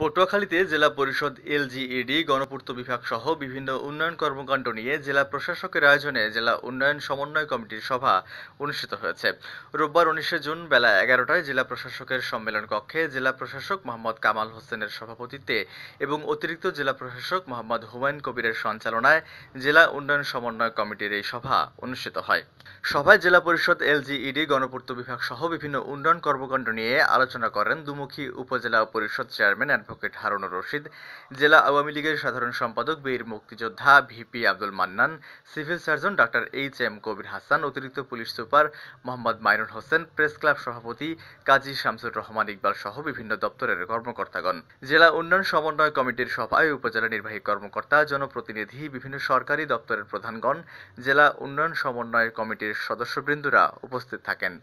পটুয়াখালীতে জেলা পরিষদ এলজিইডি গণপূর্ত বিভাগ সহ বিভিন্ন উন্নয়ন কর্মকাণ্ড নিয়ে জেলা প্রশাসকের আয়োজনে জেলা উন্নয়ন সমন্বয় কমিটির সভা অনুষ্ঠিত হয়েছে রোববার উনিশে জুন বেলা এগারোটায় জেলা প্রশাসকের সম্মেলন কক্ষে জেলা প্রশাসক মোহাম্মদ কামাল হোসেনের সভাপতিত্বে এবং অতিরিক্ত জেলা প্রশাসক মোহাম্মদ হুমায়ুন কবিরের সঞ্চালনায় জেলা উন্নয়ন সমন্বয় কমিটির এই সভা অনুষ্ঠিত হয় সভায় জেলা পরিষদ এলজিইডি গণপূর্ত বিভাগ সহ বিভিন্ন উন্নয়ন কর্মকাণ্ড নিয়ে আলোচনা করেন দুমুখী উপজেলা পরিষদ চেয়ারম্যান অ্যাডভোকেট হারুন রশিদ জেলা আওয়ামী লীগের সাধারণ সম্পাদক বীর মুক্তিযোদ্ধা VP Abdul Mannan civil surgeon ডাক্তার এইচ এম কবির হাসান অতিরিক্ত police super Mohammad Mainul Hossain press club সভাপতি কাজী শামসুর রহমান ইকবাল সহ বিভিন্ন দপ্তরের কর্মকর্তাগণ জেলা উন্নয়ন সমন্বয় কমিটির সভায় উপজেলা নির্বাহী কর্মকর্তা জনপ্রতিনিধি বিভিন্ন সরকারি দপ্তরের প্রধানগণ জেলা উন্নয়ন সমন্বয় কমিটির সদস্যবৃন্দরা উপস্থিত থাকেন